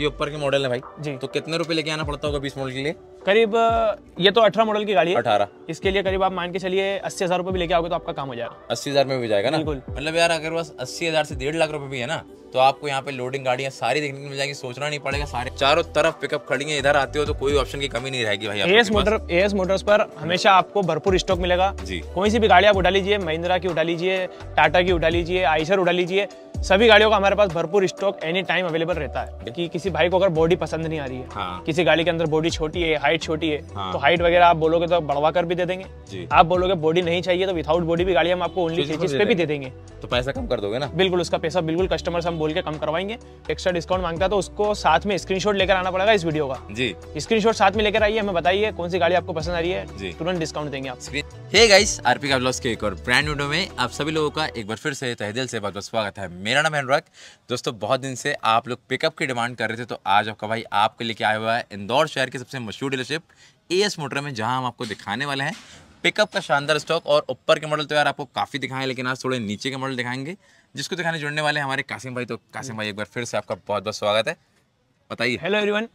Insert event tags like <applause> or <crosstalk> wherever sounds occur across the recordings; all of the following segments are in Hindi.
ये ऊपर के मॉडल है भाई जी तो कितने रुपए लेके आना पड़ता होगा बीस मॉडल के लिए करीब ये तो अठारह मॉडल की गाड़ी है अठारह इसके लिए करीब आप मान के चलिए अस्सी हजार रुपए भी लेके आओगे तो आपका काम हो जाएगा अस्सी हजार में भी जाएगा ना मतलब यार अगर बस अस्सी हजार से डेढ़ लाख रुपए भी है ना तो आपको यहाँ पे लोडिंग गाड़ियाँ सारी देखने को मिल जाएगी सोचना नहीं पड़ेगा सारे चारों तरफ पिकअप खड़ी है इधर आते हो तो कोई ऑप्शन की कमी नहीं रहेगी भाई एस मोटर एस मोटर्स पर हमेशा आपको भरपूर स्टॉक मिलेगा जी कोई सी भी गाड़ी आप उठा लीजिए महिंद्रा की उठा लीजिए टाटा की उठा लीजिए आइसर उठा लीजिए सभी गाड़ियों का हमारे पास भरपूर स्टॉक एनी टाइम अवेलेबल रहता है कि किसी भाई को अगर बॉडी पसंद नहीं आ रही है हाँ। किसी गाड़ी के अंदर बॉडी छोटी है हाइट छोटी है हाँ। तो हाइट वगैरह आप बोलोगे तो बढ़वा कर भी दे देंगे आप बोलोगे बॉडी नहीं चाहिए तो विदाउट बॉडी भी गाड़ी हम आपको ओनली चीज पे भी दे देंगे तो पैसा कम कर दोगे ना बिल्कुल उसका पैसा बिल्कुल कस्टमर से हम बोल के कम करवाएंगे एक्स्ट्रा डिस्काउंट मांगता है तो उसको साथ में स्क्रीन लेकर आना पड़ेगा इस वीडियो का जी स्क्रीन साथ में लेकर आइए हमें बताइए कौन सी गाड़ी आपको पसंद आ रही है तुरंत डिस्काउंट देंगे आप हे गाइस आरपी का ब्लॉग्स के एक और ब्रांड वीडियो में आप सभी लोगों का एक बार फिर से तहदिल से बहुत स्वागत है मेरा नाम अनुराग दोस्तों बहुत दिन से आप लोग पिकअप की डिमांड कर रहे थे तो आज आपका भाई आपके लेके आया हुआ है इंदौर शहर की सबसे मशहूर डीलरशिप ए एस मोटर में जहाँ हम आपको दिखाने वाले हैं पिकअप का शानदार स्टॉक और ऊपर के मॉडल तो यार आपको काफ़ी दिखाएं लेकिन आज थोड़े नीचे के मॉडल दिखाएंगे जिसको दिखाने जुड़ने वाले हमारे कासिम भाई तो कासिम भाई एक बार फिर से आपका बहुत बहुत स्वागत है बताइए हेलो एवरीवन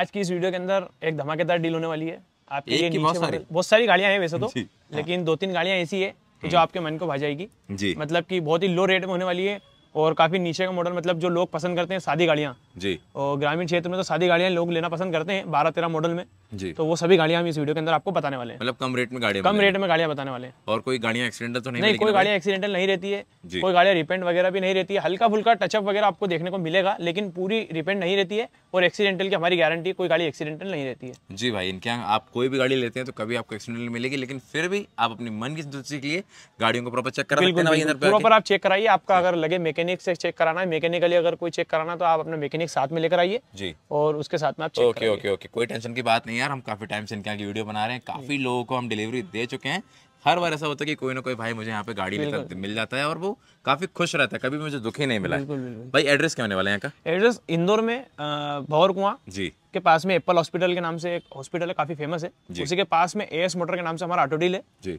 आज की इस वीडियो के अंदर एक धमाकेदार डील होने वाली है आपके लिए बहुत सारी बहुत सारी गाड़ियां हैं वैसे तो लेकिन दो तीन गाड़ियां ऐसी है जो हम्म। आपके मन को भा जाएगी जी मतलब की बहुत ही लो रेट में होने वाली है और काफ़ी नीचे का मॉडल मतलब जो लोग पसंद करते हैं सादी गाड़ियाँ जी और ग्रामीण क्षेत्र में तो सादी गाड़ियाँ लोग लेना पसंद करते हैं बारह तेरह मॉडल में जी तो वो सभी गाड़ियां हम इस वीडियो के अंदर आपको बताने वाले मतलब कम रेट में गाड़ियां कम रेट में गाड़ियां बताने वाले और कोई गाड़ियां एक्सीडेंटल तो नहीं नहीं कोई गाड़ियां एक्सीडेंटल नहीं रहती है कोई गाड़ियां रिपेंट वगैरह भी नहीं रहती है हल्का फुल्का टचअप वगैरह आपको देखने को मिलेगा लेकिन पूरी रिपेंट नहीं रहती है और एक्सीडेंटल की हमारी गारंटी कोई गाड़ी एक्सीडेंटल नहीं रहती है जी भाई इनके यहाँ आप कोई भी गाड़ी लेते हैं तो कभी आपको एक्सीडेंटल मिलेगी लेकिन फिर भी आप अपनी मन की दृष्टि के लिए गाड़ियों को प्रॉपर चेक कर प्रॉपर आप चेक कराइए आपका अगर लगे मैकेनिक से चेक कराना है मैकेनिकली अगर कोई चेक कराना तो आप अपने मैकेनिक साथ में लेकर आइए जी और उसके साथ में आप ओके ओके ओके कोई टेंशन की बात नहीं नहीं यार हम काफ़ी टाइम से इनके यहाँ की वीडियो बना रहे हैं काफ़ी हम्म। लोगों को हम डिलीवरी दे चुके हैं हर बार ऐसा होता है कि कोई ना कोई भाई मुझे यहाँ पे गाड़ी लेकर मिल जाता है और वो काफी खुश रहता है कभी मुझे दुखी नहीं मिला बिल्कुल, बिल्कुल। भाई एड्रेस क्या होने वाला है यहाँ का एड्रेस इंदौर में भौर कुआ जी के पास में एप्पल हॉस्पिटल के नाम से एक हॉस्पिटल है काफी फेमस है उसी के पास में ए एस मोटर के नाम से हमारा ऑटो डील है जी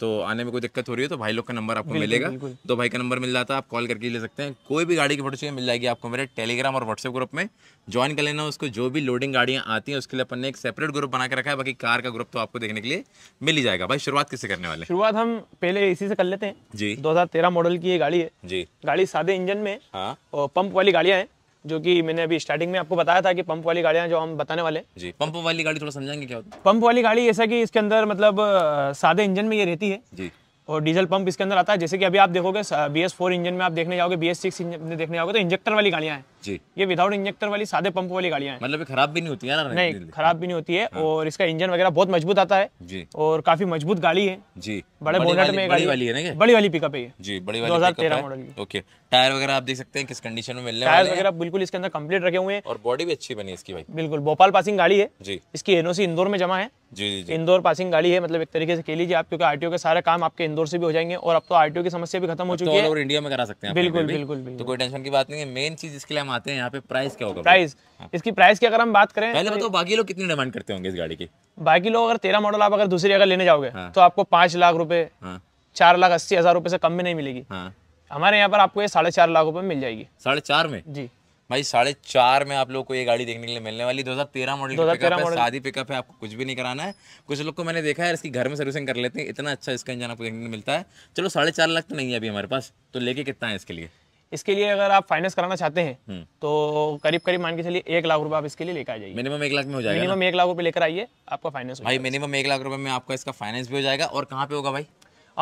तो आने में कोई दिक्कत हो रही है तो भाई लोग का नंबर आपको मिलेगा तो भाई का नंबर मिल जाता है आप कॉल करके ले सकते हैं कोई भी गाड़ी की फोटो चाहिए मिल जाएगी आपको मेरे टेलीग्राम और व्हाट्सएप ग्रुप में ज्वाइन कर लेना उसको जो भी लोडिंग गाड़ियाँ आती हैं उसके लिए अपन ने एक सेपरेट ग्रुप बना के रखा है बाकी कार का ग्रुप तो आपको देखने के लिए मिल ही जाएगा भाई शुरुआत किससे करने वाले शुरुआत हम पहले इसी से कर लेते हैं जी दो मॉडल की ये गाड़ी है जी गाड़ी सादे इंजन में पंप हाँ। वाली गाड़ियाँ जो कि मैंने अभी स्टार्टिंग में आपको बताया था कि पंप वाली गाड़ियां जो हम बताने वाले जी पंप वाली गाड़ी थोड़ा समझाएंगे क्या होता है पंप वाली गाड़ी ऐसा कि इसके अंदर मतलब सादे इंजन में ये रहती है जी और डीजल पंप इसके अंदर आता है जैसे कि अभी आप देखोगे बी एस फोर इंजन में आप देखने जाओगे बी एस सिक्स इंजन में देखने जाओगे तो इंजेक्टर वाली गाड़ियाँ हैं जी ये विदाउट इंजेक्टर वाली सादे पंप वाली गाड़ियां मतलब खराब भी नहीं होती है ना नहीं खराब भी नहीं होती है और इसका इंजन वगैरह बहुत मजबूत आता है जी और काफी मजबूत गाड़ी है जी बड़े बोनेट में गाड़ी वाली है ना बड़ी वाली पिकअप है जी बड़ी हजार तेरह मॉडल की ओके टायर वगैरह आप देख सकते हैं किस कंडीशन में मिलने टायर वगैरह बिल्कुल इसके अंदर कम्प्लीट रखे हुए हैं और बॉडी भी अच्छी बनी इसकी भाई बिल्कुल भोपाल पासिंग गाड़ी है जी इसकी एनओसी इंदौर में जमा है जी जी इंदौर पासिंग गाड़ी है मतलब एक तरीके से के लीजिए आप क्योंकि आरटीओ के सारे काम आपके इंदौर से भी हो जाएंगे और अब तो आरटीओ की समस्या भी खत्म हो तो चुकी है इंडिया में करा सकते हैं बिल्कुल बिल्कुल तो कोई टेंशन की बात नहीं है मेन चीज इसके लिए हम आते हैं यहाँ पे प्राइस क्या होगा प्राइस हाँ। इसकी प्राइस की अगर हम बात करें पहले बताओ बाकी लोग कितनी डिमांड करते होंगे इस गाड़ी की बाकी लोग अगर तेरह मॉडल आप अगर दूसरी अगर लेने जाओगे हाँ। तो आपको पांच लाख रुपए हाँ। चार लाख अस्सी हजार रुपए से कम में नहीं मिलेगी हमारे यहाँ पर आपको ये साढ़े चार लाख रुपए मिल जाएगी साढ़े चार में जी भाई साढ़े चार में आप लोग को ये गाड़ी देखने के लिए मिलने वाली 2013 मॉडल 2013 मॉडल शादी पिकअप है आपको कुछ भी नहीं कराना है कुछ लोग को मैंने देखा है इसकी घर में सर्विसिंग कर लेते हैं इतना अच्छा इसका इंजन आपको देखने को मिलता है चलो साढ़े चार लाख तो नहीं है अभी हमारे पास तो लेके कितना है इसके लिए इसके लिए अगर आप फाइनेंस कराना चाहते हैं हम्म। तो करीब करीब मान के चलिए एक लाख रुपए आप इसके लिए लेकर आ जाइए मिनिमम एक लाख में हो जाएगा मिनिमम एक लाख रुपए लेकर आइए आपका फाइनेंस भाई मिनिमम एक लाख रुपए में आपका इसका फाइनेंस भी हो जाएगा और कहाँ पे होगा भाई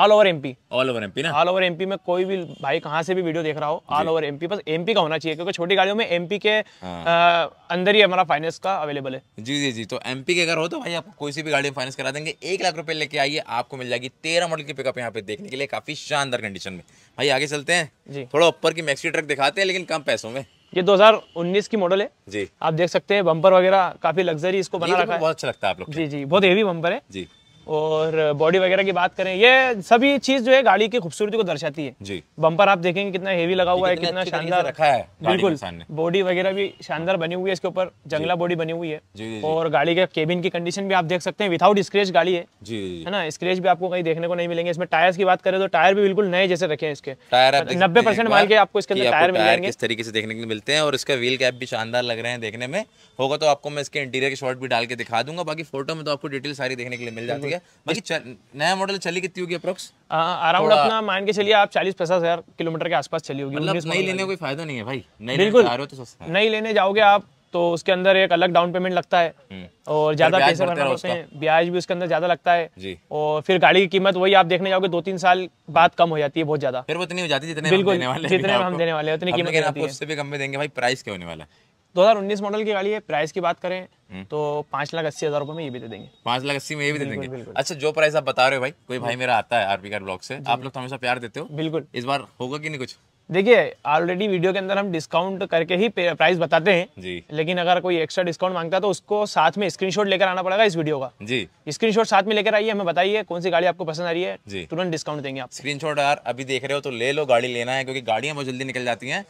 all over MP all over MP ना ऑल ओवर एमपी में कोई भी भाई कहाँ से भी वीडियो देख रहा हो ऑल ओवर एमपी बस एमपी का होना चाहिए क्योंकि छोटी गाड़ियों में एमपी के आ, हाँ। अंदर ही हमारा फाइनेंस का अवेलेबल है जी जी जी तो एमपी के अगर हो तो भाई आप कोई सी भी गाड़ी फाइनेंस करा देंगे एक लाख रुपए लेके आइए आपको मिल जाएगी तेरह मॉडल की पिकअप यहाँ पे देखने के लिए काफी शानदार कंडीशन में भाई आगे चलते हैं जी थोड़ा ऊपर की मैक्सी ट्रक दिखाते हैं लेकिन कम पैसों में ये 2019 की मॉडल है जी आप देख सकते हैं बम्पर वगैरह काफी लग्जरी इसको बना तो रखा है बहुत अच्छा लगता है आप लोग जी जी बहुत हेवी बम्पर है जी और बॉडी वगैरह की बात करें ये सभी चीज जो है गाड़ी की खूबसूरती को दर्शाती है जी बम्पर आप देखेंगे कितना हेवी लगा हुआ है कितना शानदार रखा है बिल्कुल बॉडी वगैरह भी शानदार बनी हुई है इसके ऊपर जंगला बॉडी बनी हुई है जी, जी, और गाड़ी के केबिन की कंडीशन भी आप देख सकते हैं विदाउट स्क्रेच गाड़ी है जी है ना स्क्रेच भी आपको कहीं देखने को नहीं मिलेंगे इसमें टायर्स की बात करें तो टायर भी बिल्कुल नए जैसे रखे हैं इसके टायर नब्बे परसेंट मान के आपको इसके अंदर टायर मिल जाएंगे इस तरीके से देखने को मिलते हैं और इसका व्हील कैप भी शानदार लग रहे हैं देखने में होगा तो आपको मैं इसके इंटीरियर के शॉर्ट भी डाल के दिखा दूंगा बाकी फोटो में तो आपको डिटेल सारी देखने के लिए मिल जाती है नया मॉडल चली कितनी होगी अप्रोक्स अराउंड अपना मान के चलिए आप चालीस पचास हजार किलोमीटर के आसपास चली होगी मतलब नहीं लेने कोई फायदा नहीं है भाई बिल्कुल तो नहीं लेने जाओगे आप तो उसके अंदर एक अलग डाउन पेमेंट लगता है हम्म। और ज्यादा पैसे भरना होते हैं ब्याज भी उसके अंदर ज्यादा लगता है और फिर गाड़ी की कीमत वही आप देखने जाओगे दो तीन साल बाद कम हो जाती है बहुत ज्यादा फिर वो इतनी हो जाती है जितने बिल्कुल हम देने वाले उतनी कीमत उससे भी कम में देंगे भाई प्राइस क्या होने वाला है 2019 मॉडल की गाड़ी है प्राइस की बात करें हम्म। तो पांच लाख अस्सी हज़ार रुपए में ये भी दे देंगे पांच लाख अस्सी में ये भी दे देंगे अच्छा जो प्राइस आप बता रहे हो भाई कोई भाई हम्म। मेरा आता है आरपी कार ब्लॉक से आप लोग तो हमेशा प्यार देते हो बिल्कुल इस बार होगा कि नहीं कुछ देखिए ऑलरेडी वीडियो के अंदर हम डिस्काउंट करके ही प्राइस बताते हैं जी लेकिन अगर कोई एक्स्ट्रा डिस्काउंट मांगता है तो उसको साथ में स्क्रीनशॉट लेकर आना पड़ेगा इस वीडियो का जी स्क्रीनशॉट साथ में लेकर आइए हमें बताइए कौन सी गाड़ी आपको पसंद आ रही है तुरंत डिस्काउंट देंगे आप स्क्रीनशॉट यार अभी देख रहे हो तो ले लो गाड़ी लेना है क्योंकि गाड़ियां बहुत जल्दी निकल जाती है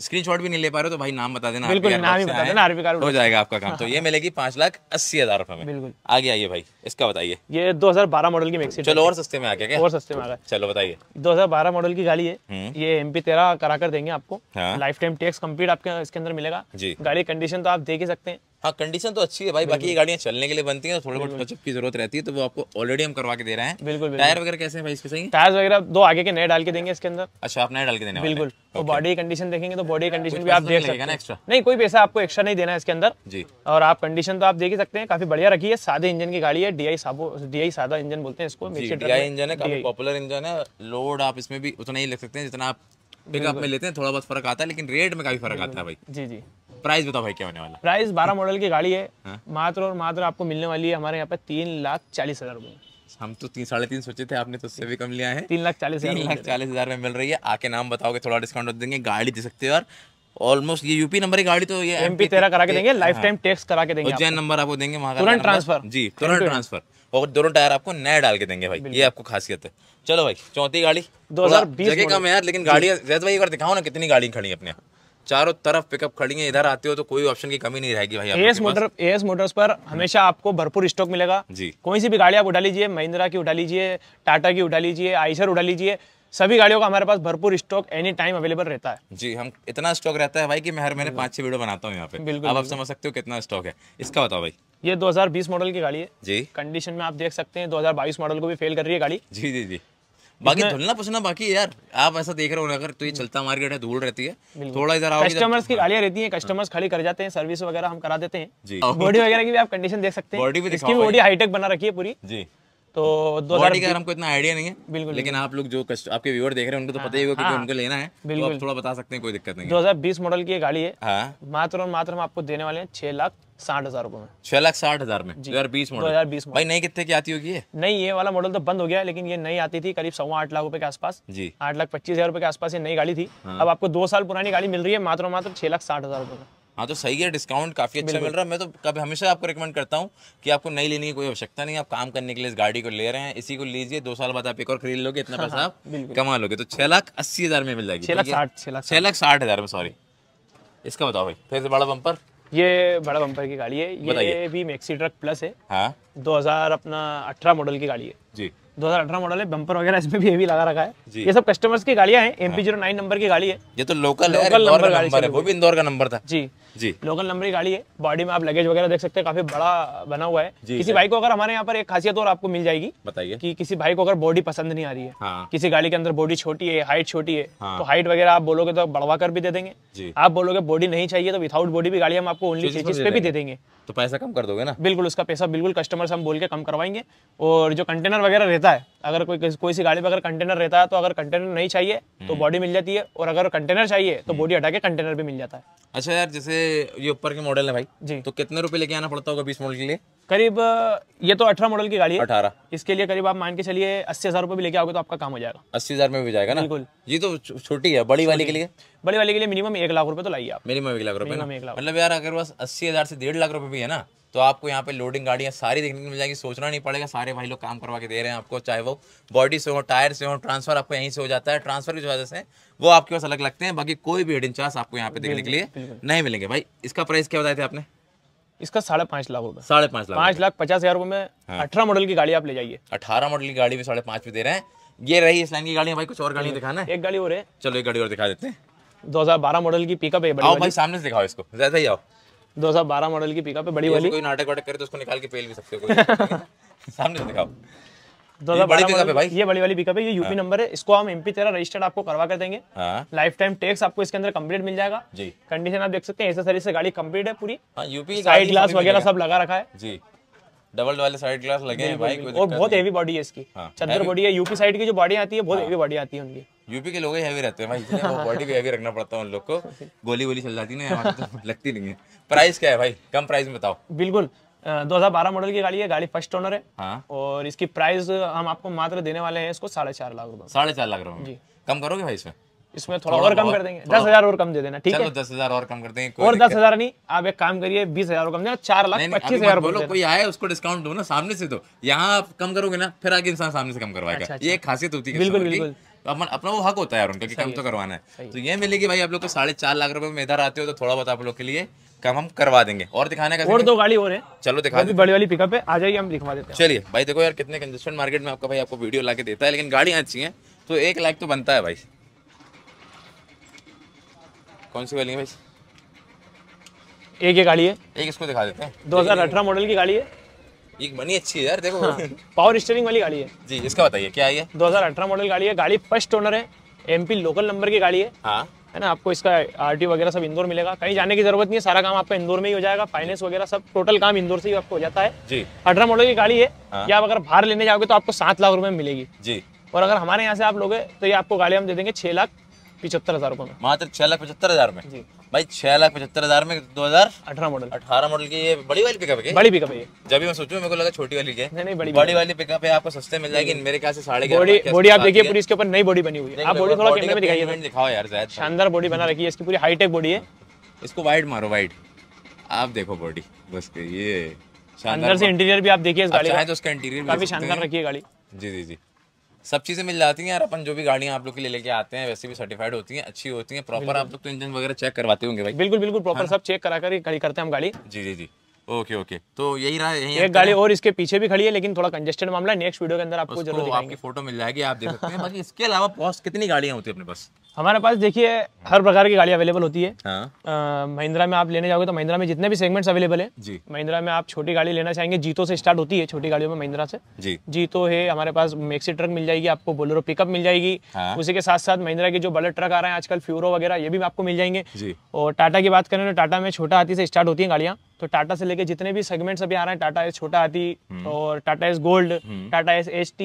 स्क्रीनशॉट भी नहीं ले पा रहे हो तो भाई नाम बता देना बिल्कुल नाम ही बता देना आरबी कार्ड हो जाएगा आपका काम हाँ, तो हाँ। ये मिलेगी पांच लाख अस्सी हज़ार रुपए में बिल्कुल आगे आइए भाई इसका बताइए ये 2012 मॉडल की मैक्सी चलो और सस्ते में आ गया और सस्ते में आ गया चलो बताइए 2012 मॉडल की गाड़ी है हम्म। ये एम पी तेरह करा कर देंगे आपको लाइफ टाइम टैक्स कम्प्लीट आपके इसके अंदर मिलेगा जी गाड़ी कंडीशन तो आप देख ही सकते हैं हाँ कंडीशन तो अच्छी है भाई बाकी ये गाड़ियाँ चलने के लिए बनती हैं थोड़ी बहुत टचअप की जरूरत रहती है तो वो आपको ऑलरेडी हम करवा के दे रहे हैं बिल्कुल टायर वगैरह कैसे हैं भाई इसके सही टायर वगैरह दो आगे के नए डाल के देंगे इसके अंदर अच्छा आप नए डाल के देने बिल्कुल तो बॉडी कंडीशन देखेंगे तो बॉडी कंडीशन भी आप तो देख सकते हैं एक्स्ट्रा नहीं कोई पैसा आपको एक्स्ट्रा नहीं देना है इसके अंदर जी और आप कंडीशन तो आप देख ही सकते हैं काफी बढ़िया रखी है सादे इंजन की गाड़ी है डीआई साबो डीआई सादा इंजन बोलते हैं इसको डीआई इंजन है काफी पॉपुलर इंजन है लोड आप इसमें भी उतना ही ले सकते हैं जितना आप पिकअप में लेते हैं थोड़ा बहुत फर्क आता है लेकिन रेट में काफी फर्क आता है भाई जी जी प्राइस बताओ भाई क्या होने वाला प्राइस बारह मॉडल की गाड़ी है हाँ। मात्र और मात्र आपको मिलने वाली है हमारे यहाँ पे तीन लाख चालीस हजार रूपए हम तो तीन साढ़े तीन सोचे थे आपने तो उससे भी कम लिया है तीन लाख चालीस तीन लाख चालीस हजार में मिल रही है आके नाम बताओगे थोड़ा डिस्काउंट देंगे गाड़ी दे सकते हो और ऑलमोस्ट ये यूपी नंबर की गाड़ी तो ये एमपी तेरा करा के देंगे लाइफ टाइम टैक्स करा के देंगे उज्जैन नंबर आपको देंगे तुरंत ट्रांसफर जी तुरंत ट्रांसफर और दोनों टायर आपको नया डाल के देंगे भाई ये आपको खासियत है चलो भाई चौथी गाड़ी दो हजार बीस कम है यार लेकिन गाड़ी भाई एक बार दिखाओ ना कितनी गाड़ी खड़ी है अपने चारों तरफ पिकअप खड़ी है इधर आते हो तो कोई ऑप्शन की कमी नहीं रहेगी भाई एस मोटर एस मोटर्स पर हमेशा आपको भरपूर स्टॉक मिलेगा जी कोई सी भी गाड़ी आप उठा लीजिए महिंद्रा की उठा लीजिए टाटा की उठा लीजिए आइसर उठा लीजिए सभी गाड़ियों का हमारे पास भरपूर स्टॉक एनी टाइम अवेलेबल रहता है जी हम इतना स्टॉक रहता है भाई कि मैं हर महीने पांच छह वीडियो बनाता हूँ यहाँ पे बिल्कुल आप समझ सकते हो कितना स्टॉक है इसका बताओ भाई ये 2020 मॉडल की गाड़ी है जी कंडीशन में आप देख सकते हैं 2022 मॉडल को भी फेल कर रही है गाड़ी जी जी जी बाकी धुलना पुछना बाकी यार आप ऐसा देख रहे हो ना अगर तो ये चलता मार्केट है धूल रहती है थोड़ा इधर कस्टमर्स की हाँ। गाड़ियाँ रहती हैं कस्टमर्स खाली कर जाते हैं सर्विस वगैरह हम करा देते हैं बॉडी वगैरह की भी आप कंडीशन देख सकते हैं बॉडी हाईटेक बना रखी है पूरी जी तो दो बॉडी का हमको इतना आइडिया नहीं है बिल्कुल लेकिन आप लोग जो आपके व्यूअर देख रहे हैं उनको तो हाँ, पता ही होगा क्योंकि हाँ, उनको लेना है तो बिल्कुल तो थोड़ा बता सकते हैं कोई दिक्कत नहीं बीस मॉडल की गाड़ी है हाँ। मात्र और मात्र हम आपको देने वाले हैं छह लाख साठ हजार रुपए में छह लाख साठ हजार में दो हजार बीस मॉडल दो हजार बीस भाई नई कितने की आती होगी ये नहीं ये वाला मॉडल तो बंद हो गया लेकिन ये नई आती थी करीब सवा आठ लाख रुपए के आसपास जी आठ लाख पच्चीस हजार रुपए के आसपास ये नई गाड़ी थी अब आपको दो साल पुरानी गाड़ी मिल रही है मात्र मात्र छह लाख साठ हजार रुपए में हाँ तो सही है डिस्काउंट काफ़ी अच्छा मिल रहा है मैं तो कभी हमेशा आपको रिकमेंड करता हूँ कि आपको नई लेने की कोई आवश्यकता नहीं आप काम करने के लिए इस गाड़ी को ले रहे हैं इसी को लीजिए दो साल बाद आप एक और खरीद लोगे इतना हाँ, पैसा हाँ, आप कमा लोगे तो छः लाख अस्सी हज़ार में मिल जाएगी छः लाख साठ हज़ार में सॉरी इसका बताओ भाई फिर से बड़ा बम्पर ये बड़ा बम्पर की गाड़ी है ये भी मैक्सी ट्रक प्लस है हाँ हजार अपना अठारह मॉडल की गाड़ी है जी दो हजार अठारह मॉडल है बम्पर वगैरह इसमें भी भी लगा रखा है ये सब कस्टमर्स की गाड़ियां हैं एमपी जीरो नाइन नंबर की गाड़ी है ये तो लोकल, लोकल है, नंबर, नंबर है वो भी इंदौर का नंबर था जी जी लोकल नंबर की गाड़ी है बॉडी में आप लगेज वगैरह देख सकते हैं काफी बड़ा बना हुआ है किसी भाई को अगर हमारे यहाँ पर एक खासियत और आपको मिल जाएगी बताइए कि किसी भाई को अगर बॉडी पसंद नहीं आ रही है हाँ। किसी गाड़ी के अंदर बॉडी छोटी है हाइट छोटी है हाँ। तो हाइट वगैरह आप बोलोगे तो बढ़वा कर भी दे देंगे आप बोलोगे बॉडी नहीं चाहिए तो विदाउट बॉडी भी गाड़ी हम आपको ओनली चीज पे भी दे देंगे तो पैसा कम कर दोगे ना बिल्कुल उसका पैसा बिल्कुल कस्टमर से हम बोल के कम करवाएंगे और जो कंटेनर वगैरह रहता है अगर कोई कोई सी गाड़ी में अगर कंटेनर रहता है तो अगर कंटेनर नहीं चाहिए तो बॉडी हम्म। मिल जाती है और अगर कंटेनर चाहिए तो बॉडी हम्म। हटा के कंटेनर भी मिल जाता है अच्छा यार जैसे ये ऊपर के मॉडल है भाई जी तो कितने रुपए लेके आना पड़ता होगा बीस मॉडल के लिए करीब ये तो अठारह मॉडल की गाड़ी है अठारह इसके लिए करीब आप मान के चलिए अस्सी हजार रुपए भी लेके आओगे तो आपका काम हो जाएगा अस्सी हजार में भी जाएगा ना बिल्कुल ये तो छोटी है बड़ी वाली के लिए बड़ी वाली के लिए मिनिमम एक लाख रुपए तो लाइए आप मिनिमम एक लाख रुपए मतलब यार अगर बस अस्सी हजार से डेढ़ लाख रुपए भी है ना तो आपको यहाँ पे लोडिंग गाड़ियाँ सारी देखने को मिल जाएंगी सोचना नहीं पड़ेगा सारे भाई लोग काम करवा के दे रहे हैं आपको चाहे वो बॉडी से हो टायर से हो ट्रांसफर आपको यहीं से हो जाता है ट्रांसफर की वजह से वो आपके पास अलग लगते हैं बाकी कोई भी हेडिंग चार्ज आपको यहाँ पे देखने के लिए नहीं मिलेंगे भाई इसका प्राइस क्या बताए थे आपने इसका साढ़े पांच लाख रुपए साढ़े पांच लाख पांच लाख पचास हजार रुपए में हाँ। अठारह मॉडल की गाड़ी आप ले जाइए अठारह मॉडल की गाड़ी भी साढ़े पांच में दे रहे हैं ये रही इस लाइन की गाड़ियाँ भाई कुछ और गाड़ी दिखाना है एक गाड़ी और है चलो एक गाड़ी और दिखा देते हैं दो हजार बारह मॉडल की पिकअप है भाई सामने से दिखाओ इसको जैसा ही आओ दो हजार बारह मॉडल की पिकअप है बड़ी वाली कोई नाटक वाटक करे तो उसको निकाल के पेल भी सकते हो <laughs> सामने दिखाओ दो हजार बड़ी पिकअप है भाई ये बड़ी वाली पिकअप है ये यूपी नंबर हाँ। है इसको हम एमपी तेरा रजिस्टर्ड आपको करवा कर देंगे लाइफ टाइम टैक्स आपको इसके अंदर कंप्लीट मिल जाएगा जी कंडीशन आप देख सकते हैं ऐसे सर्विस से गाड़ी कंप्लीट है पूरी यूपी साइड ग्लास वगैरह सब लगा रखा है जी डबल वाले साइड क्लास लगे हैं भाई कोई और बहुत हैवी बॉडी है इसकी चद्दर बॉडी है यूपी साइड की जो बॉडी आती है बहुत हैवी हाँ। बॉडी आती है उनकी यूपी के लोग ही हैवी रहते हैं भाई इसलिए वो बॉडी भी हैवी रखना पड़ता है उन लोग को गोली वोली चल जाती है तो लगती नहीं है प्राइस क्या है भाई कम प्राइस में बताओ बिल्कुल 2012 मॉडल की गाड़ी है गाड़ी फर्स्ट ओनर है हाँ? और इसकी प्राइस हम आपको मात्र देने वाले हैं इसको साढ़े चार लाख रुपए साढ़े चार लाख रुपए कम करोगे भाई इसमें इसमें थोड़ा और कम कर देंगे दस हजार और कम दे देना ठीक है दस हजार और कम कर देंगे और दस हजार नहीं आप एक काम करिए बीस हजार और कम देना चार लाख पच्चीस हजार बोलो कोई आए उसको डिस्काउंट दो ना सामने से तो यहाँ आप कम करोगे ना फिर आगे इंसान सामने से कम करवाएगा अच्छा, ये अच्छा। खासियत होती है बिल्कुल बिल्कुल अपन अपना वो हक होता है यार उनका कि काम तो करवाना है तो ये मिलेगी भाई आप लोग को साढ़े चार लाख रुपए में इधर आते हो तो थोड़ा बहुत आप लोग के लिए काम हम करवा देंगे और दिखाने का और दो गाड़ी और है चलो दिखा दो बड़ी वाली पिकअप है आ जाइए हम दिखवा देते हैं चलिए भाई देखो यार कितने कंजेशन मार्केट में आपका भाई आपको वीडियो ला देता है लेकिन गाड़ियाँ अच्छी है तो एक लाख तो बनता है भाई कौन सी वाली है भाई एक ये गाड़ी है एक इसको दिखा देते हैं 2018 मॉडल की गाड़ी है एक बनी अच्छी है यार देखो हाँ, पावर स्टेरिंग वाली गाड़ी है जी इसका बताइए क्या है 2018 मॉडल गाड़ी है गाड़ी फर्स्ट ओनर है एमपी लोकल नंबर की गाड़ी है हाँ है ना आपको इसका आर वगैरह सब इंदौर मिलेगा कहीं जाने की जरूरत नहीं है सारा काम आपका इंदौर में ही हो जाएगा फाइनेंस वगैरह सब टोटल काम इंदौर से ही आपको हो जाता है जी अठारह मॉडल की गाड़ी है हाँ। या आप अगर बाहर लेने जाओगे तो आपको सात लाख रुपए में मिलेगी जी और अगर हमारे यहाँ से आप लोगे तो ये आपको गाड़ी हम दे देंगे छह लाख पिछहत्तर हजार रुपये में मात्र छह लाख पचहत्तर हजार में जी भाई छह लाख पचहत्तर हजार में दो हजार अठारह मॉडल अठारह मॉडल की ये बड़ी वाली पिकअप है बड़ी पिकअप है जब भी मैं सोचू मेरे को लगा छोटी वाली है नहीं, नहीं बड़ी बड़ी वाली पिकअप है आपको सस्ते मिल जाएगी मेरे ख्याल से साढ़े बॉडी बॉडी आप देखिए पूरी इसके ऊपर नई बॉडी बनी हुई है आप बॉडी थोड़ा कैमरे में दिखाइए दिखाओ यार शानदार बॉडी बना रखी है इसकी पूरी हाईटेक बॉडी है इसको वाइड मारो वाइड आप देखो बॉडी बस ये शानदार से इंटीरियर भी आप देखिए इस गाड़ी का तो उसका इंटीरियर काफी शानदार रखी है गाड़ी जी जी जी सब चीज़ें मिल जाती हैं यार अपन जो भी गाड़ियाँ आप लोग के लिए लेके आते हैं वैसे भी सर्टिफाइड होती हैं अच्छी होती हैं प्रॉपर आप लोग तो इंजन वगैरह चेक करवाते होंगे भाई बिल्कुल बिल्कुल प्रॉपर हाँ सब चेक करा कर खड़ी करते हैं हम गाड़ी जी जी जी ओके ओके तो यही रहा यही एक गाड़ी और इसके पीछे भी खड़ी है लेकिन थोड़ा कंजेस्टेड मामला नेक्स्ट वीडियो के अंदर आपको जरूर आपकी फोटो मिल जाएगी आप देख सकते हैं बाकी इसके अलावा कितनी गाड़ियाँ होती है अपने पास हमारे पास देखिए हर प्रकार की गाड़ी अवेलेबल होती है हाँ। महिंद्रा में आप लेने जाओगे तो महिंद्रा में जितने भी सेगमेंट्स अवेलेबल है महिंद्रा में आप छोटी गाड़ी लेना चाहेंगे जीतो से स्टार्ट होती है छोटी गाड़ियों में महिंद्रा से जी जीतो है हमारे पास मैक्सी ट्रक मिल जाएगी आपको बोलेरो पिकअप मिल जाएगी हाँ। उसी के साथ साथ महिंद्रा के जो बड़े ट्रक आ रहे हैं आजकल फ्यूरो वगैरह ये भी आपको मिल जाएंगे और टाटा की बात करें तो टाटा में छोटा हाथी से स्टार्ट होती है गाड़ियाँ तो टाटा से लेके जितने भी सेगमेंट्स अभी आ रहे हैं टाटा एस छोटा हाथी हम्म। और Tata Ace Gold Tata Ace H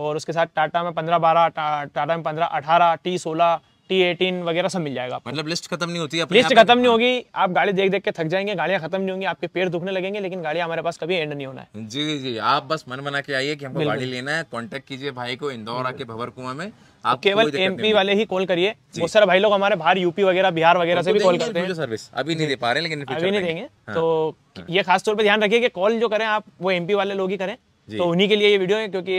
और उसके साथ टाटा में पंद्रह बारह टाटा में पंद्रह अठारह टी सोलह टी एटीन वगैरह सब मिल जाएगा मतलब लिस्ट खत्म नहीं होती लिस्ट खत्म नहीं हाँ। होगी आप गाड़ी देख देख के थक जाएंगे गाड़ियाँ खत्म नहीं होंगी आपके पेड़ दुखने लगेंगे लेकिन गाड़ी हमारे पास कभी एंड नहीं होना है जी जी आप बस मन बना के आइए की हमको गाड़ी लेना है कॉन्टेक्ट कीजिए भाई को इंदौर आके भवर कुआ में आप केवल एमपी वाले ही कॉल करिए वो सर भाई लोग हमारे बाहर यूपी वगैरह बिहार वगैरह से भी कॉल करते हैं सर्विस अभी नहीं दे पा रहे लेकिन अभी नहीं देंगे हाँ। तो ये खास तौर पर ध्यान रखिए कि कॉल जो करें आप वो एमपी वाले लोग ही करें तो उन्हीं के लिए ये वीडियो है क्योंकि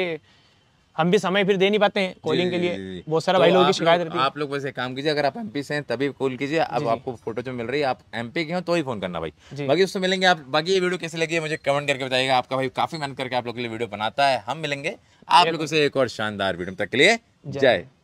हम भी समय फिर दे नहीं पाते हैं कॉलिंग के लिए बहुत सारा भाई तो लोगों की शिकायत रहती है आप लोग वैसे काम कीजिए अगर आप एमपी से हैं तभी कॉल कीजिए अब आपको फोटो जो मिल रही है आप एमपी के हो तो ही फोन करना भाई बाकी उससे मिलेंगे आप बाकी ये वीडियो कैसे लगी है मुझे कमेंट करके बताइएगा आपका भाई काफी मेहनत करके आप लोग के लिए वीडियो बनाता है हम मिलेंगे आप तो लोगों से एक और शानदार वीडियो तक के लिए जय